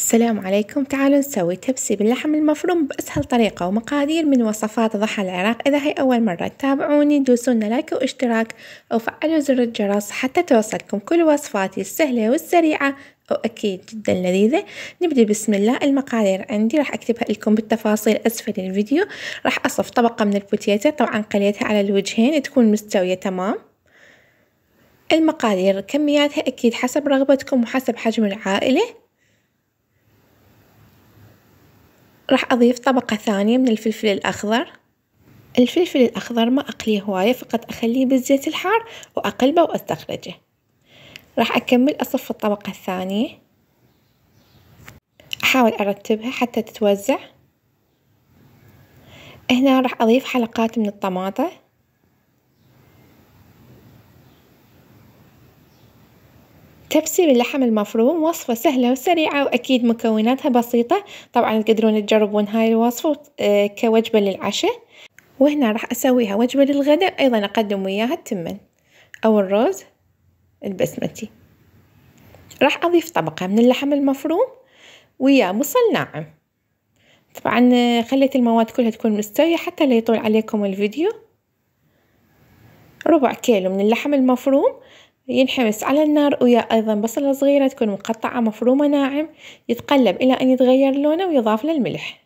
السلام عليكم تعالوا نسوي تبسي باللحم المفروم بأسهل طريقة ومقادير من وصفات ضحى العراق إذا هي أول مرة تتابعوني دوسونا لايك واشتراك وفعلوا زر الجرس حتى توصلكم كل وصفاتي السهلة والسريعة وأكيد جدا لذيذة نبدأ بسم الله المقادير عندي راح أكتبها لكم بالتفاصيل أسفل الفيديو راح أصف طبقة من البوتيتا طبعا قليتها على الوجهين تكون مستوية تمام المقادير كمياتها أكيد حسب رغبتكم وحسب حجم العائلة راح أضيف طبقة ثانية من الفلفل الأخضر الفلفل الأخضر ما أقليه هواية فقط أخليه بالزيت الحار وأقلبه وأستخرجه راح أكمل أصف الطبقة الثانية أحاول أرتبها حتى تتوزع هنا راح أضيف حلقات من الطماطة تفسير اللحم المفروم وصفة سهلة وسريعة وأكيد مكوناتها بسيطة طبعا تقدرون تجربون هاي الوصفة آه، كوجبة للعشاء وهنا راح أسويها وجبة للغداء أيضا أقدم وياها التمن أو الروز البسمتي راح أضيف طبقة من اللحم المفروم ويا مصل ناعم طبعا آه، خليت المواد كلها تكون مستوية حتى لا يطول عليكم الفيديو ربع كيلو من اللحم المفروم ينحمس على النار ويا أيضا بصلة صغيرة تكون مقطعة مفرومة ناعم يتقلب إلى أن يتغير لونه ويضاف للملح الملح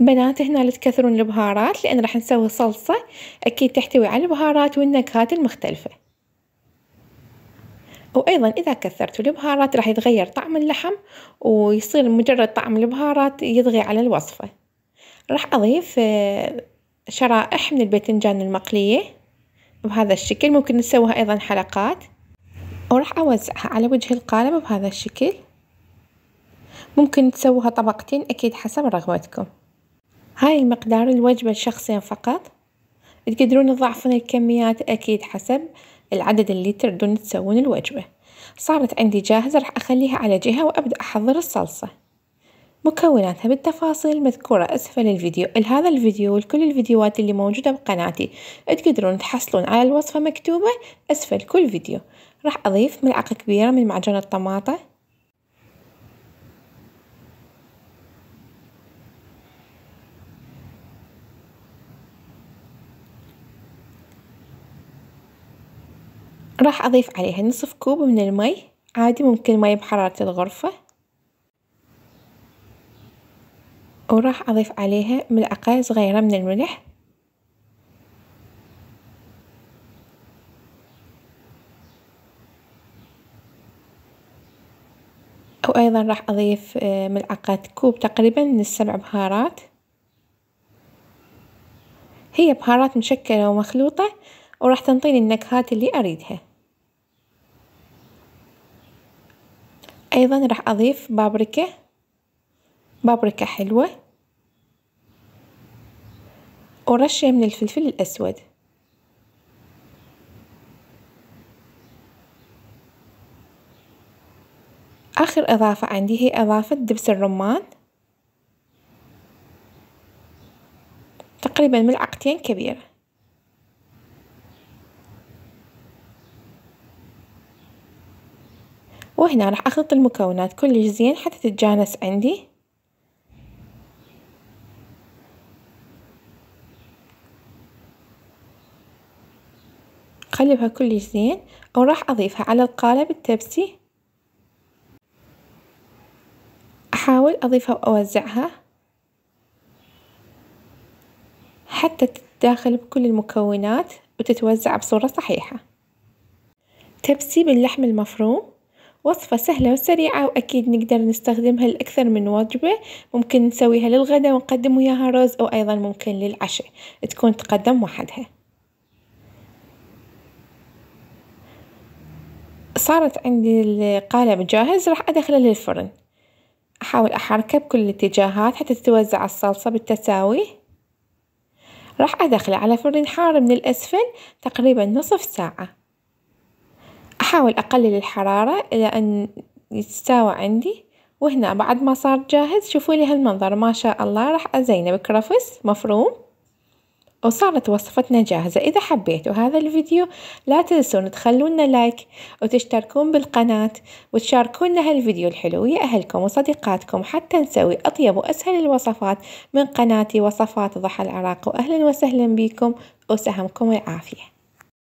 بنات هنا لا تكثرون البهارات لأن راح نسوي صلصة أكيد تحتوي على البهارات والنكهات المختلفة وأيضا إذا كثرتوا البهارات راح يتغير طعم اللحم ويصير مجرد طعم البهارات يطغي على الوصفة راح أضيف آه، شرائح من الباذنجان المقلية بهذا الشكل ممكن نسويها أيضا حلقات وراح أوزعها على وجه القالب بهذا الشكل ممكن تسووها طبقتين أكيد حسب رغبتكم هاي المقدار الوجبة شخصين فقط تقدرون تضاعفون الكميات أكيد حسب العدد اللي تردون تسوون الوجبة صارت عندي جاهزة راح أخليها على جهة وأبدأ أحضر الصلصة مكوناتها بالتفاصيل المذكورة أسفل الفيديو لهذا الفيديو ولكل الفيديوهات اللي موجودة بقناتي تقدرون تحصلون على الوصفة مكتوبة أسفل كل فيديو راح أضيف ملعقة كبيرة من معجون الطماطة راح أضيف عليها نصف كوب من المي عادي ممكن مي بحرارة الغرفة وراح أضيف عليها ملعقة صغيرة من الملح وأيضا راح أضيف آه، ملعقة كوب تقريبا من السبع بهارات هي بهارات مشكلة ومخلوطة وراح تنطيني النكهات اللي أريدها أيضا راح أضيف بابريكا بابريكا حلوة ورشة من الفلفل الأسود آخر إضافة عندي هي إضافة دبس الرمان تقريبا ملعقتين كبيرة وهنا راح أخلط المكونات كلش زين حتى تتجانس عندي أقلبها كلش زين وراح أضيفها على القالب التبسي أحاول أضيفها وأوزعها حتى تتداخل بكل المكونات وتتوزع بصورة صحيحة تبسي باللحم المفروم وصفة سهلة وسريعة وأكيد نقدر نستخدمها لأكثر من وجبة ممكن نسويها للغداء ونقدم وياها رز أو أيضا ممكن للعشاء تكون تقدم وحدها صارت عندي القالب جاهز راح أدخله للفرن أحاول أحركه بكل الاتجاهات حتى تتوزع الصلصة بالتساوي راح أدخله على فرن حار من الأسفل تقريبا نصف ساعة أحاول أقلل الحرارة إلى أن يتساوى عندي وهنا بعد ما صار جاهز شوفوا لي هالمنظر ما شاء الله راح أزينه بكرفس مفروم وصارت وصفتنا جاهزة إذا حبيتوا هذا الفيديو لا تنسون تخلونا لايك وتشتركون بالقناة وتشاركونا هالفيديو الحلو ويا أهلكم وصديقاتكم حتى نسوي أطيب وأسهل الوصفات من قناتي وصفات ضحى العراق وأهلا وسهلا بكم وسهمكم العافية